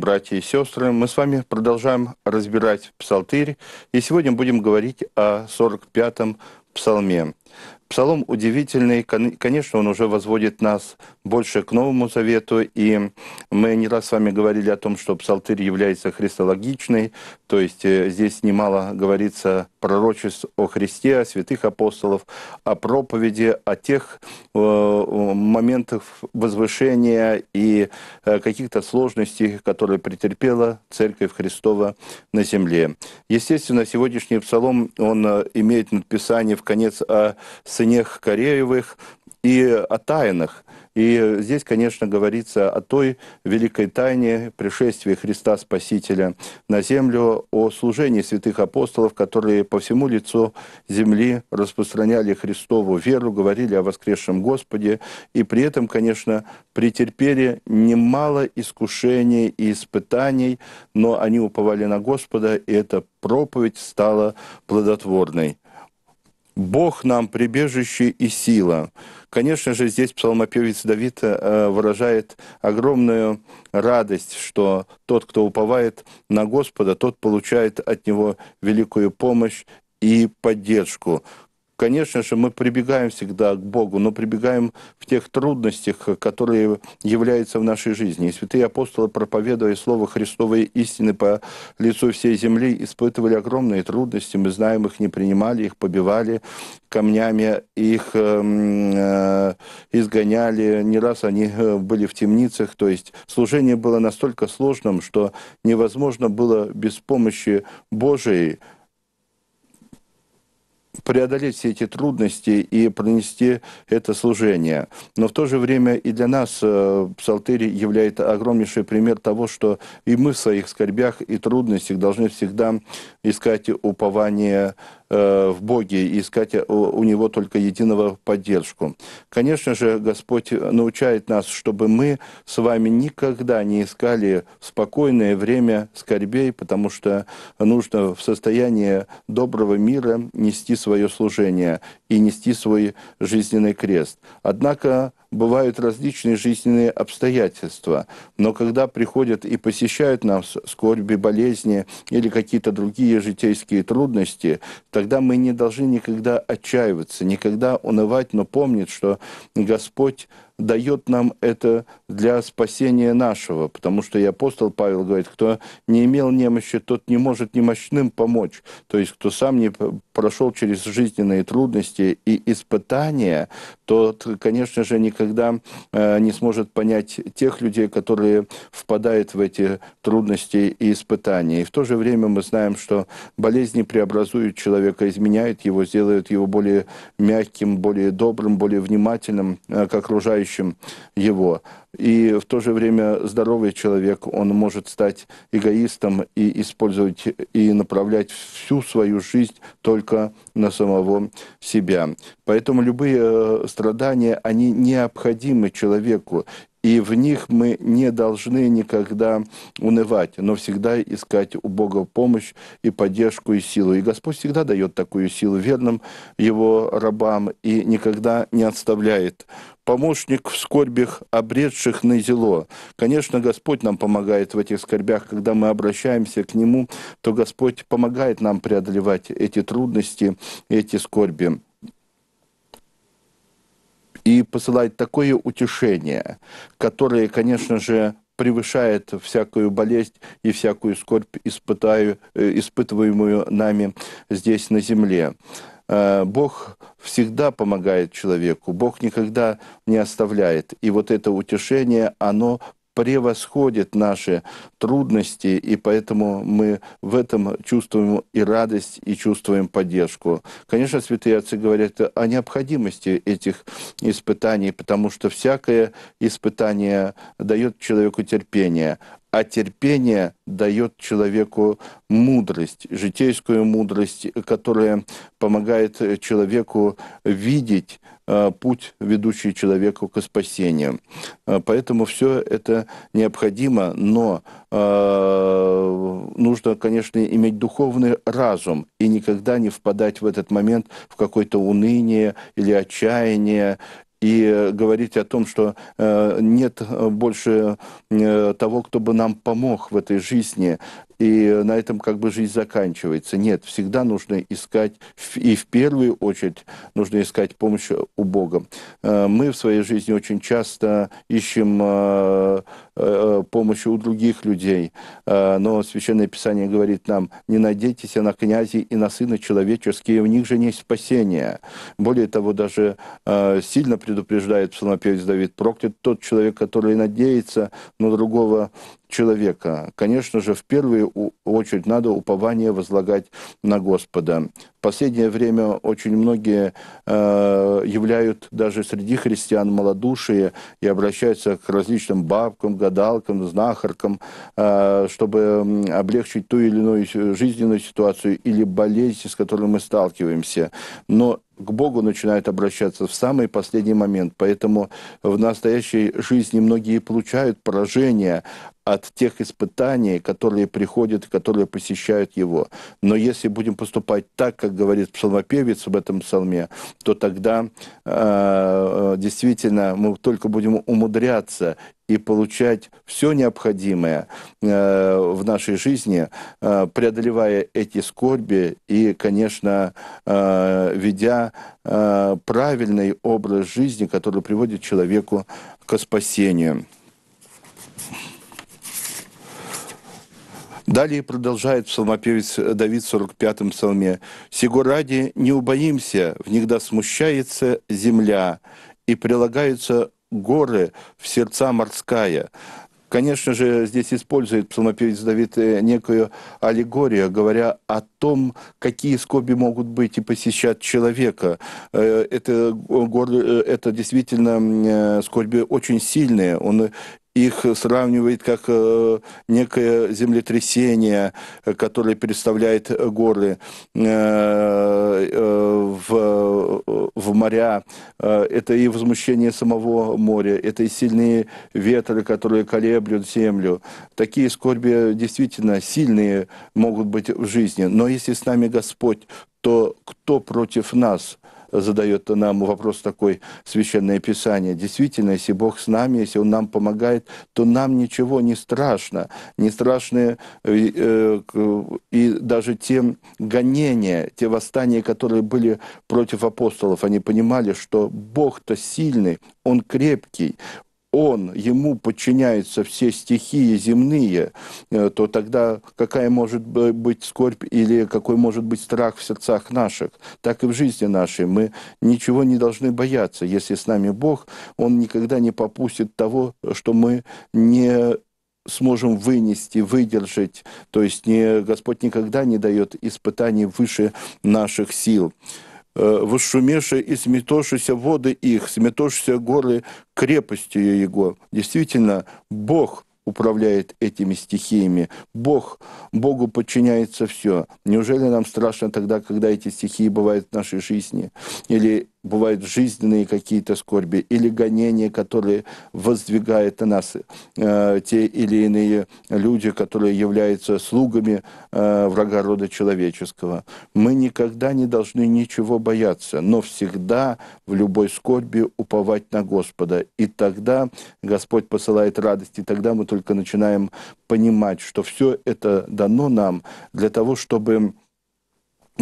братья и сестры, мы с вами продолжаем разбирать Псалтырь, и сегодня будем говорить о 45-м псалме. Псалом удивительный, конечно, он уже возводит нас больше к Новому Завету, и мы не раз с вами говорили о том, что псалтырь является христологичной, то есть э, здесь немало говорится пророчеств о Христе, о святых апостолов, о проповеди, о тех э, моментах возвышения и э, каких-то сложностей, которые претерпела Церковь Христова на земле. Естественно, сегодняшний псалом, он имеет надписание в конец о сынех Кореевых и о тайнах. И здесь, конечно, говорится о той великой тайне пришествия Христа Спасителя на землю, о служении святых апостолов, которые по всему лицу земли распространяли Христову веру, говорили о воскресшем Господе, и при этом, конечно, претерпели немало искушений и испытаний, но они уповали на Господа, и эта проповедь стала плодотворной. Бог нам прибежище и сила. Конечно же, здесь псалмопевец Давид э, выражает огромную радость, что тот, кто уповает на Господа, тот получает от него великую помощь и поддержку. Конечно же, мы прибегаем всегда к Богу, но прибегаем в тех трудностях, которые являются в нашей жизни. И святые апостолы, проповедуя Слово Христовой истины по лицу всей земли, испытывали огромные трудности. Мы знаем, их не принимали, их побивали камнями, их эм, э, изгоняли. Не раз они э, были в темницах. То есть служение было настолько сложным, что невозможно было без помощи Божией преодолеть все эти трудности и пронести это служение. Но в то же время и для нас э, Псалтырь является огромнейший пример того, что и мы в своих скорбях и трудностях должны всегда искать упование Э, в Боге и искать э, у Него только единого поддержку. Конечно же, Господь научает нас, чтобы мы с вами никогда не искали спокойное время скорбей, потому что нужно в состоянии доброго мира нести свое служение и нести свой жизненный крест. Однако бывают различные жизненные обстоятельства, но когда приходят и посещают нас скорби, болезни или какие-то другие житейские трудности, то тогда мы не должны никогда отчаиваться, никогда унывать, но помнить, что Господь дает нам это для спасения нашего, потому что и апостол Павел говорит, кто не имел немощи, тот не может немощным помочь, то есть кто сам не прошел через жизненные трудности и испытания, тот, конечно же, никогда э, не сможет понять тех людей, которые впадают в эти трудности и испытания. И в то же время мы знаем, что болезни преобразуют человека, изменяют его, сделают его более мягким, более добрым, более внимательным э, к окружающим его. И в то же время здоровый человек, он может стать эгоистом и использовать и направлять всю свою жизнь только на самого себя. Поэтому любые э, страдания, они необходимы человеку и в них мы не должны никогда унывать, но всегда искать у Бога помощь и поддержку и силу. И Господь всегда дает такую силу верным Его рабам и никогда не отставляет помощник в скорбях, обретших на зело. Конечно, Господь нам помогает в этих скорбях. Когда мы обращаемся к Нему, то Господь помогает нам преодолевать эти трудности, эти скорби и посылает такое утешение, которое, конечно же, превышает всякую болезнь и всякую скорбь, испытаю, э, испытываемую нами здесь на земле. Э, Бог всегда помогает человеку, Бог никогда не оставляет. И вот это утешение, оно превосходит наши трудности, и поэтому мы в этом чувствуем и радость, и чувствуем поддержку. Конечно, святые отцы говорят о необходимости этих испытаний, потому что всякое испытание дает человеку терпение, а терпение дает человеку мудрость, житейскую мудрость, которая помогает человеку видеть а, путь, ведущий человеку к спасению. А, поэтому все это необходимо, но а, нужно, конечно, иметь духовный разум и никогда не впадать в этот момент в какое-то уныние или отчаяние и э, говорить о том, что э, нет э, больше того, кто бы нам помог в этой жизни, и э, на этом как бы жизнь заканчивается. Нет, всегда нужно искать, и в первую очередь нужно искать помощь э, у Бога. Э, мы в своей жизни очень часто ищем помощь у других людей, но Священное Писание говорит нам, не надейтесь на князей и на сына человеческие, в них же не спасение. Более того, даже сильно предупреждает псалмопевец Давид, проклят тот человек, который надеется на другого человека, конечно же, в первую очередь надо упование возлагать на Господа. В последнее время очень многие э, являют даже среди христиан малодушие и обращаются к различным бабкам, гадалкам, знахаркам, э, чтобы облегчить ту или иную жизненную ситуацию или болезнь, с которой мы сталкиваемся. Но к Богу начинают обращаться в самый последний момент. Поэтому в настоящей жизни многие получают поражение от тех испытаний, которые приходят, которые посещают его. Но если будем поступать так, как как говорит псалмопевец в этом псалме, то тогда э, действительно мы только будем умудряться и получать все необходимое э, в нашей жизни, э, преодолевая эти скорби и, конечно, э, ведя э, правильный образ жизни, который приводит человеку к спасению. Далее продолжает псалмопевец Давид в 45-м псалме. «Сего ради не убоимся, в них да смущается земля, и прилагаются горы в сердца морская». Конечно же, здесь использует псалмопевец Давид э, некую аллегорию, говоря о том, какие скорби могут быть и посещать человека. Э, это, э, это действительно скорби очень сильные. Он их сравнивает как э, некое землетрясение, которое переставляет горы э, э, в, в моря. Это и возмущение самого моря, это и сильные ветры, которые колеблют землю. Такие скорби действительно сильные могут быть в жизни. Но если с нами Господь, то кто против нас? задает нам вопрос такой, Священное Писание. Действительно, если Бог с нами, если Он нам помогает, то нам ничего не страшно. Не страшны э, э и даже те гонения, те восстания, которые были против апостолов. Они понимали, что Бог-то сильный, Он крепкий, он, ему подчиняются все стихии земные, э, то тогда какая может быть скорбь или какой может быть страх в сердцах наших, так и в жизни нашей. Мы ничего не должны бояться. Если с нами Бог, Он никогда не попустит того, что мы не сможем вынести, выдержать. То есть не, Господь никогда не дает испытаний выше наших сил. Э, восшумевшие и сметошися воды их, сметошися горы крепости его. Действительно, Бог управляет этими стихиями. Бог, Богу подчиняется все. Неужели нам страшно тогда, когда эти стихии бывают в нашей жизни? Или бывают жизненные какие-то скорби или гонения, которые воздвигают на нас э, те или иные люди, которые являются слугами э, врага рода человеческого. Мы никогда не должны ничего бояться, но всегда в любой скорби уповать на Господа. И тогда Господь посылает радость, и тогда мы только начинаем понимать, что все это дано нам для того, чтобы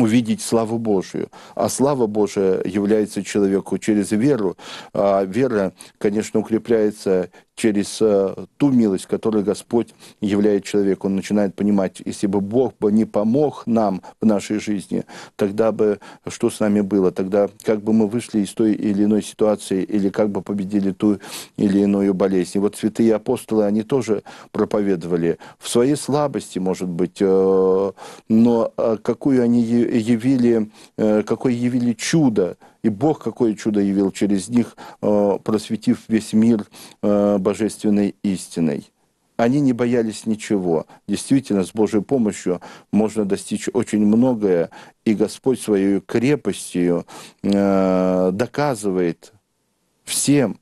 увидеть славу Божию. А слава Божия является человеку через веру. А вера, конечно, укрепляется через э, ту милость, которую Господь являет человеку. Он начинает понимать, если бы Бог бы не помог нам в нашей жизни, тогда бы что с нами было? Тогда как бы мы вышли из той или иной ситуации, или как бы победили ту или иную болезнь? И вот святые апостолы, они тоже проповедовали в своей слабости, может быть, э, но э, какую они явили, какое явили чудо, и Бог какое чудо явил через них, э, просветив весь мир э, божественной истиной. Они не боялись ничего. Действительно, с Божьей помощью можно достичь очень многое, и Господь своей крепостью э, доказывает всем,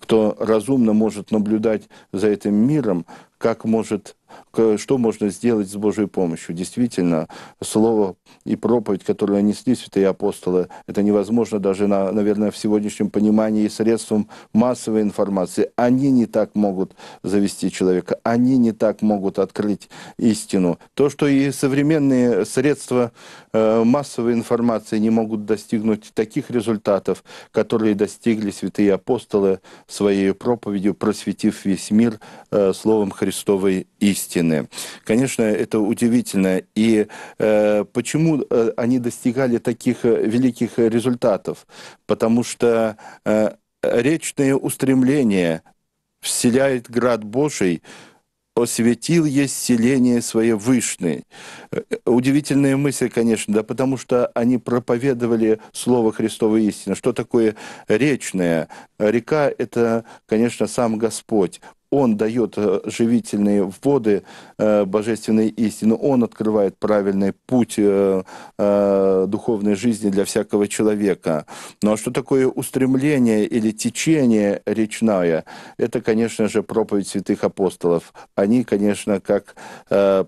кто разумно может наблюдать за этим миром, как может что можно сделать с Божьей помощью. Действительно, слово и проповедь, которую несли святые апостолы, это невозможно даже, на, наверное, в сегодняшнем понимании и средством массовой информации. Они не так могут завести человека, они не так могут открыть истину. То, что и современные средства э, массовой информации не могут достигнуть таких результатов, которые достигли святые апостолы своей проповедью, просветив весь мир э, словом Христовой истины истины. Конечно, это удивительно. И э, почему э, они достигали таких э, великих результатов? Потому что э, речные устремления вселяет град Божий осветил есть селение свое вышное. Э, удивительная мысль, конечно, да, потому что они проповедовали Слово Христово истины. Что такое речное? Река – это, конечно, сам Господь. Он дает э, живительные вводы э, божественной истины, Он открывает правильный путь э, духовной жизни для всякого человека. Ну а что такое устремление или течение речное? Это, конечно же, проповедь святых апостолов. Они, конечно, как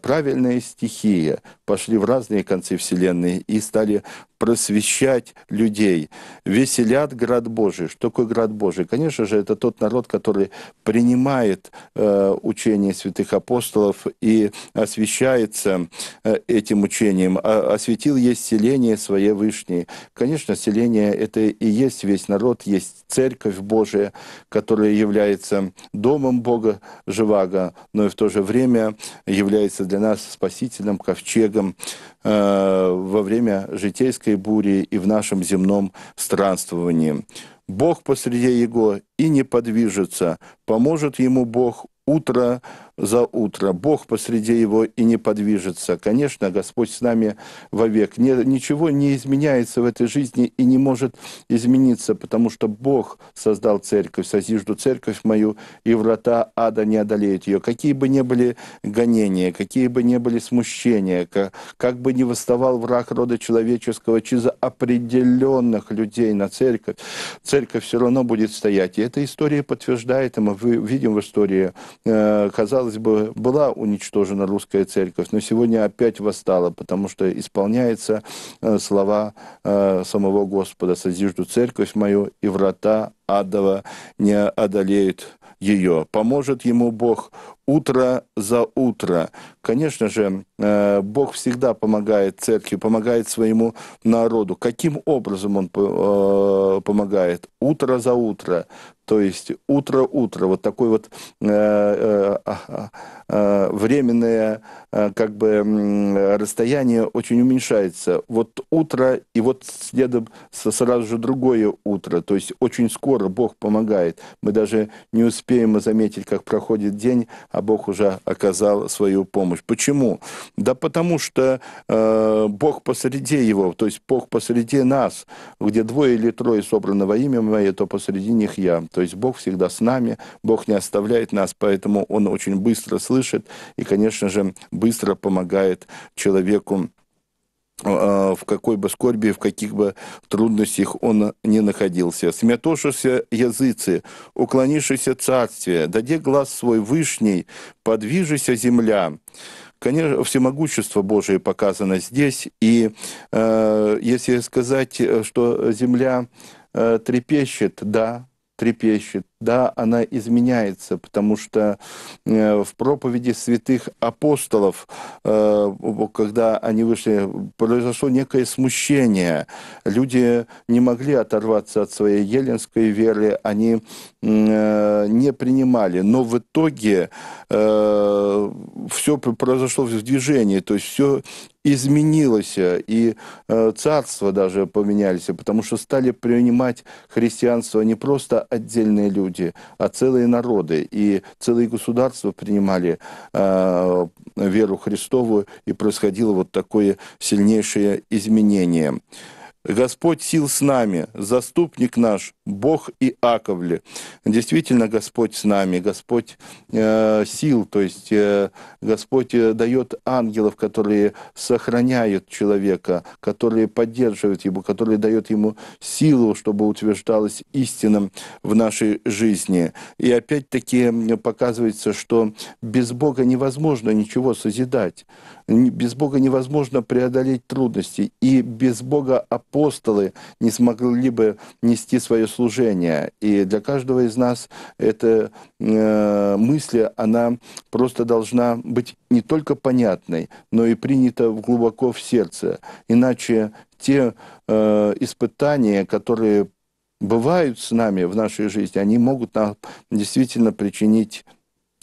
правильные стихии, пошли в разные концы Вселенной и стали просвещать людей. Веселят град Божий. Что такое град Божий? Конечно же, это тот народ, который принимает э, учение святых апостолов и освещается э, этим учением. А, осветил есть селение свое вышнее. Конечно, селение — это и есть весь народ, есть церковь Божия, которая является домом Бога Живаго, но и в то же время является для нас спасителем, ковчегом, Олегом э, во время житейской бури и в нашем земном странствовании. Бог посреди его и не подвижется. Поможет ему Бог утро за утро. Бог посреди его и не подвижется. Конечно, Господь с нами вовек. Не, ничего не изменяется в этой жизни и не может измениться, потому что Бог создал церковь, созижду церковь мою, и врата ада не одолеют ее. Какие бы ни были гонения, какие бы ни были смущения, как, как бы ни восставал враг рода человеческого через определенных людей на церковь, церковь все равно будет стоять. И эта история подтверждает, и мы видим в истории Э, казалось бы, была уничтожена русская церковь, но сегодня опять восстала, потому что исполняются э, слова э, самого Господа «Созижду церковь мою, и врата адова не одолеют ее. Поможет ему Бог утро за утро. Конечно же, Бог всегда помогает церкви, помогает своему народу. Каким образом Он помогает? Утро за утро. То есть утро-утро, вот такое вот э, э, а, а, э, временное как бы расстояние очень уменьшается. Вот утро и вот следом сразу же другое утро. То есть очень скоро Бог помогает. Мы даже не успеем заметить, как проходит день, а Бог уже оказал свою помощь. Почему? Да потому что э, Бог посреди его, то есть Бог посреди нас, где двое или трое собрано во имя мое, то посреди них я. То есть Бог всегда с нами, Бог не оставляет нас, поэтому Он очень быстро слышит и, конечно же, быстро помогает человеку э, в какой бы скорби, в каких бы трудностях он не находился. «Смятошися языцы, уклонившиеся царствие, даде глаз свой вышний, подвижися земля». Конечно, всемогущество Божие показано здесь, и э, если сказать, э, что земля э, трепещет, да, трепещет, да, она изменяется, потому что э, в проповеди святых апостолов, э, когда они вышли, произошло некое смущение. Люди не могли оторваться от своей еленской веры, они э, не принимали. Но в итоге все произошло в движении, то есть все изменилось, и э, царства даже поменялись, потому что стали принимать христианство не просто отдельные люди, люди, а целые народы и целые государства принимали э, веру Христову, и происходило вот такое сильнейшее изменение. Господь сил с нами, заступник наш, Бог и Аковли. Действительно, Господь с нами, Господь э, сил, то есть э, Господь э, дает ангелов, которые сохраняют человека, которые поддерживают его, которые дают ему силу, чтобы утверждалась истина в нашей жизни. И опять-таки показывается, что без Бога невозможно ничего созидать. Без Бога невозможно преодолеть трудности. И без Бога апостолы не смогли бы нести свое служение. И для каждого из нас эта э, мысль, она просто должна быть не только понятной, но и принята глубоко в сердце. Иначе те э, испытания, которые бывают с нами в нашей жизни, они могут нам действительно причинить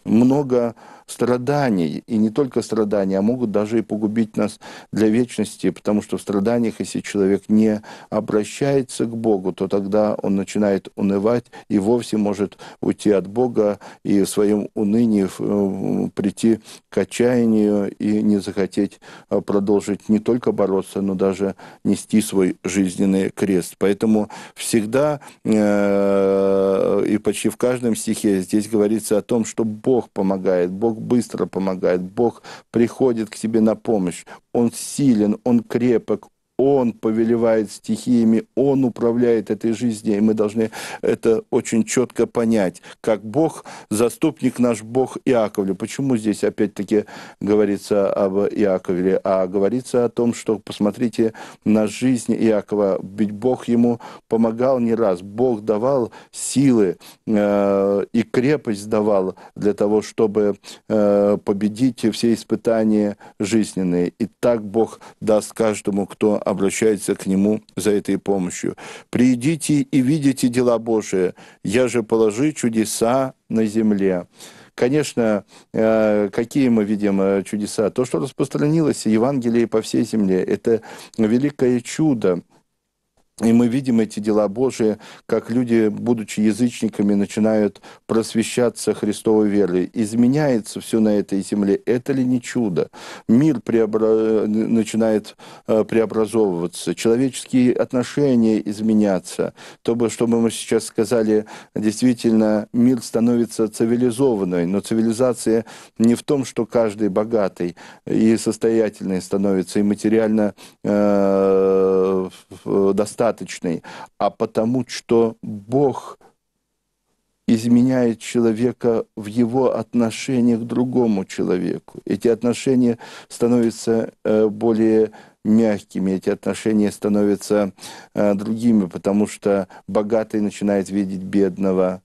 много страданий, и не только страданий, а могут даже и погубить нас для вечности, потому что в страданиях, если человек не обращается к Богу, то тогда он начинает унывать и вовсе может уйти от Бога и в своем унынии э, прийти к отчаянию и не захотеть э, продолжить не только бороться, но даже нести свой жизненный крест. Поэтому всегда э, и почти в каждом стихе здесь говорится о том, что Бог помогает, Бог Бог быстро помогает, Бог приходит к тебе на помощь. Он силен, Он крепок, он повелевает стихиями, Он управляет этой жизнью, и мы должны это очень четко понять, как Бог, заступник наш Бог Иаковлю. Почему здесь опять-таки говорится об Иаковле? А говорится о том, что, посмотрите, на жизнь Иакова, ведь Бог ему помогал не раз, Бог давал силы э, и крепость давал для того, чтобы э, победить все испытания жизненные. И так Бог даст каждому, кто обращается к нему за этой помощью. «Придите и видите дела Божие. я же положи чудеса на земле». Конечно, э, какие мы видим э, чудеса? То, что распространилось Евангелие по всей земле, это великое чудо, и мы видим эти дела Божии, как люди, будучи язычниками, начинают просвещаться Христовой верой. Изменяется все на этой земле. Это ли не чудо? Мир преобра... начинает э, преобразовываться, человеческие отношения изменяться. То, что мы сейчас сказали, действительно, мир становится цивилизованной. Но цивилизация не в том, что каждый богатый и состоятельный становится, и материально э, достаточный недостаточной, а потому что Бог изменяет человека в его отношениях к другому человеку. Эти отношения становятся э, более мягкими, эти отношения становятся э, другими, потому что богатый начинает видеть бедного,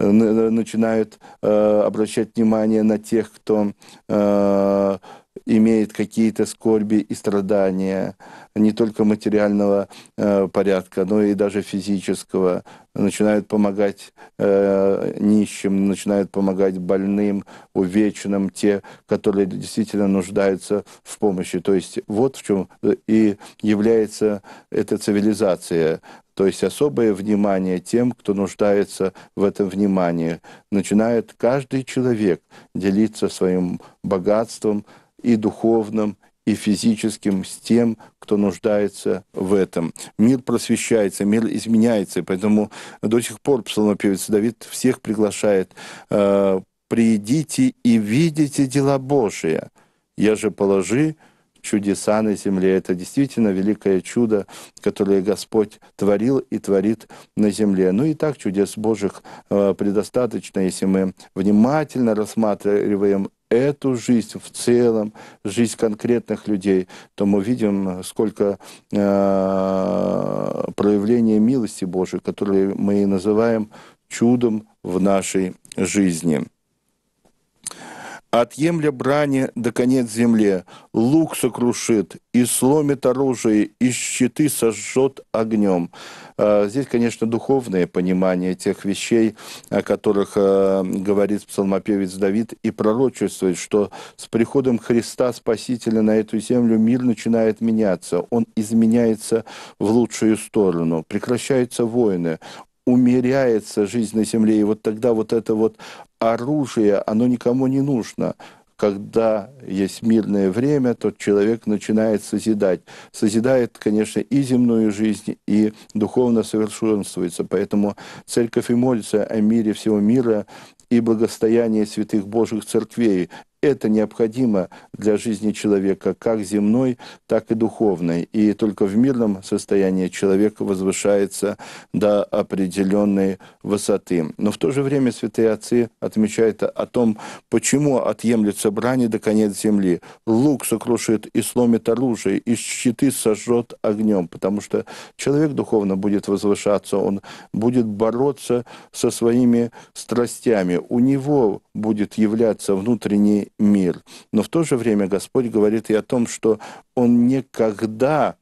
э, начинают обращать внимание на тех, кто имеет какие-то скорби и страдания, не только материального э, порядка, но и даже физического, начинают помогать э, нищим, начинают помогать больным, увеченным те, которые действительно нуждаются в помощи. То есть вот в чем э, и является эта цивилизация. То есть особое внимание тем, кто нуждается в этом внимании. Начинает каждый человек делиться своим богатством, и духовным, и физическим с тем, кто нуждается в этом. Мир просвещается, мир изменяется, и поэтому до сих пор псалмопевец Давид всех приглашает э, и видите дела Божие. я же положи чудеса на земле». Это действительно великое чудо, которое Господь творил и творит на земле. Ну и так чудес Божьих э, предостаточно, если мы внимательно рассматриваем эту жизнь в целом, жизнь конкретных людей, то мы видим, сколько э, проявления милости Божией, которые мы и называем чудом в нашей жизни. От Отъемля брани до конец земле, лук сокрушит и сломит оружие, и щиты сожжет огнем. А, здесь, конечно, духовное понимание тех вещей, о которых а, говорит псалмопевец Давид и пророчествует, что с приходом Христа Спасителя на эту землю мир начинает меняться, он изменяется в лучшую сторону, прекращаются войны, умеряется жизнь на земле. И вот тогда вот это вот оружие, оно никому не нужно. Когда есть мирное время, тот человек начинает созидать. Созидает, конечно, и земную жизнь, и духовно совершенствуется. Поэтому церковь и молится о мире всего мира и благостояние святых Божьих церквей это необходимо для жизни человека, как земной, так и духовной. И только в мирном состоянии человек возвышается до определенной высоты. Но в то же время святые отцы отмечают о том, почему отъемлется брани до конец земли. Лук сокрушит и сломит оружие, и щиты сожжет огнем, потому что человек духовно будет возвышаться, он будет бороться со своими страстями. У него будет являться внутренний мир. Но в то же время Господь говорит и о том, что Он никогда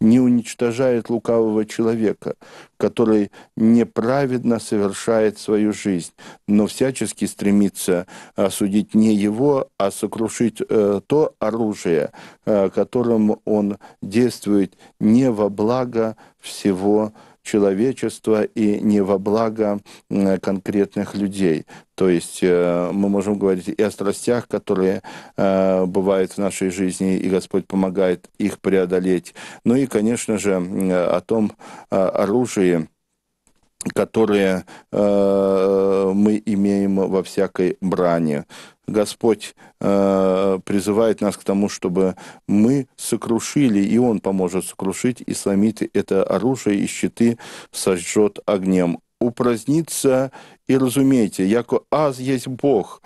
не уничтожает лукавого человека, который неправедно совершает свою жизнь, но всячески стремится осудить не его, а сокрушить э, то оружие, э, которым он действует не во благо всего человека человечества и не во благо конкретных людей. То есть э, мы можем говорить и о страстях, которые э, бывают в нашей жизни, и Господь помогает их преодолеть. Ну и, конечно же, о том оружии, которые э, мы имеем во всякой бране Господь э, призывает нас к тому, чтобы мы сокрушили, и Он поможет сокрушить, и сломит это оружие, и щиты сожжет огнем. Упразднится и разумейте, яко аз есть Бог,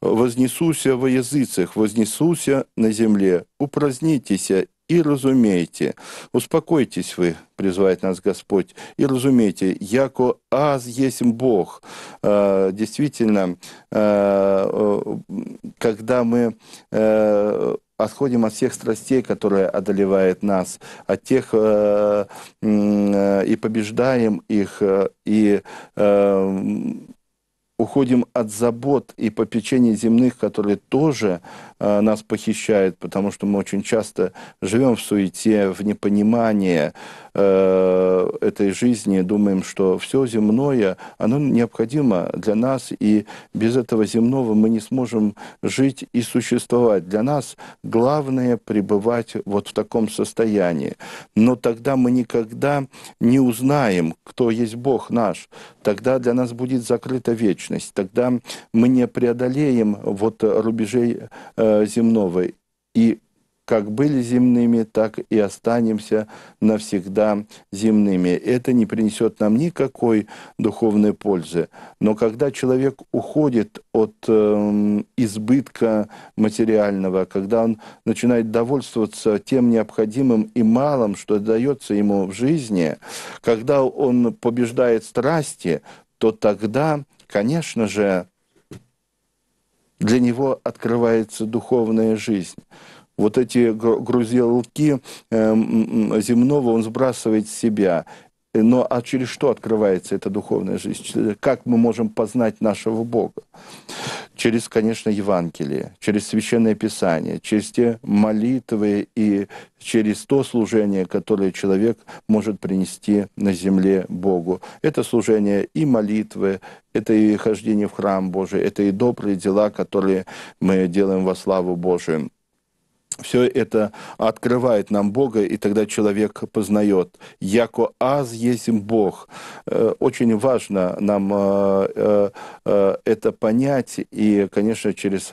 вознесуся во языцах, вознесуся на земле, упразднитеся и разумейте. Успокойтесь вы, призывает нас Господь, и разумейте, яко аз есть Бог. А, действительно, а, э, когда мы э, отходим от всех страстей, которые одолевают нас, от тех э, и побеждаем их, и уходим от забот и попечений земных, которые тоже э, нас похищают, потому что мы очень часто живем в суете, в непонимании э, этой жизни, думаем, что все земное, оно необходимо для нас, и без этого земного мы не сможем жить и существовать. Для нас главное пребывать вот в таком состоянии. Но тогда мы никогда не узнаем, кто есть Бог наш. Тогда для нас будет закрыта вечность вечность, тогда мы не преодолеем вот рубежей э, земного. И как были земными, так и останемся навсегда земными. Это не принесет нам никакой духовной пользы. Но когда человек уходит от э, избытка материального, когда он начинает довольствоваться тем необходимым и малым, что дается ему в жизни, когда он побеждает страсти, то тогда конечно же, для него открывается духовная жизнь. Вот эти грузилки э, земного он сбрасывает с себя. Но а через что открывается эта духовная жизнь? Как мы можем познать нашего Бога? Через, конечно, Евангелие, через Священное Писание, через те молитвы и через то служение, которое человек может принести на земле Богу. Это служение и молитвы, это и хождение в храм Божий, это и добрые дела, которые мы делаем во славу Божию все это открывает нам Бога, и тогда человек познает. Яко аз есть Бог. Э, очень важно нам э, э, это понять, и, конечно, через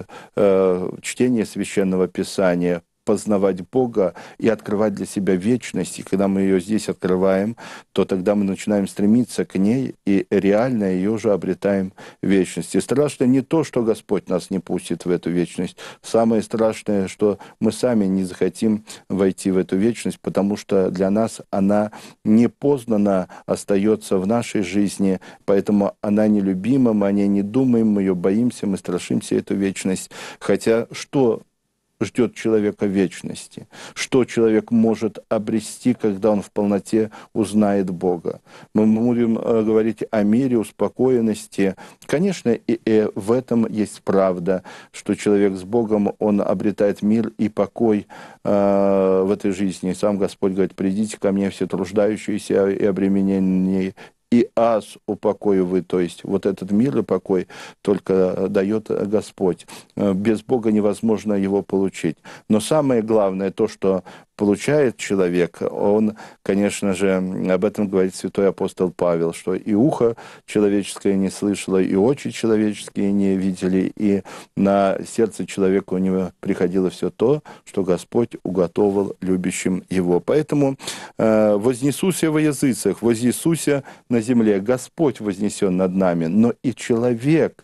чтение Священного Писания, познавать Бога и открывать для себя вечность. И когда мы ее здесь открываем, то тогда мы начинаем стремиться к ней и реально ее же обретаем в вечности. Страшно не то, что Господь нас не пустит в эту вечность. Самое страшное, что мы сами не захотим войти в эту вечность, потому что для нас она непознанно остается в нашей жизни, поэтому она нелюбима, мы о ней не думаем, мы ее боимся, мы страшимся эту вечность. Хотя что ждет человека вечности, что человек может обрести, когда он в полноте узнает Бога. Мы будем э, говорить о мире, успокоенности. Конечно, и, и э, в этом есть правда, что человек с Богом, он обретает мир и покой э, в этой жизни. Сам Господь говорит, придите ко мне все труждающиеся и обремененные, и ас упокою вы, то есть вот этот мир и покой только э, дает э, Господь. Э, без Бога невозможно его получить. Но самое главное то, что получает человек, он, конечно же, об этом говорит святой апостол Павел, что и ухо человеческое не слышало, и очи человеческие не видели, и на сердце человека у него приходило все то, что Господь уготовил любящим его. Поэтому э, вознесуся во языцах, вознесуся на земле, Господь вознесен над нами, но и человек э,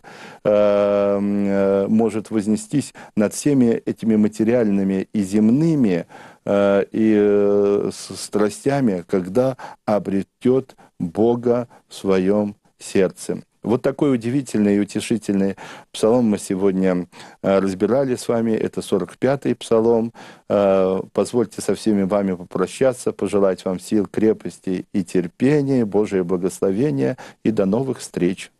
э, может вознестись над всеми этими материальными и земными Э, и э, страстями, когда обретет Бога в своем сердце. Вот такой удивительный и утешительный псалом мы сегодня э, разбирали с вами. Это 45-й псалом. Э, позвольте со всеми вами попрощаться, пожелать вам сил, крепости и терпения, Божие благословения и до новых встреч.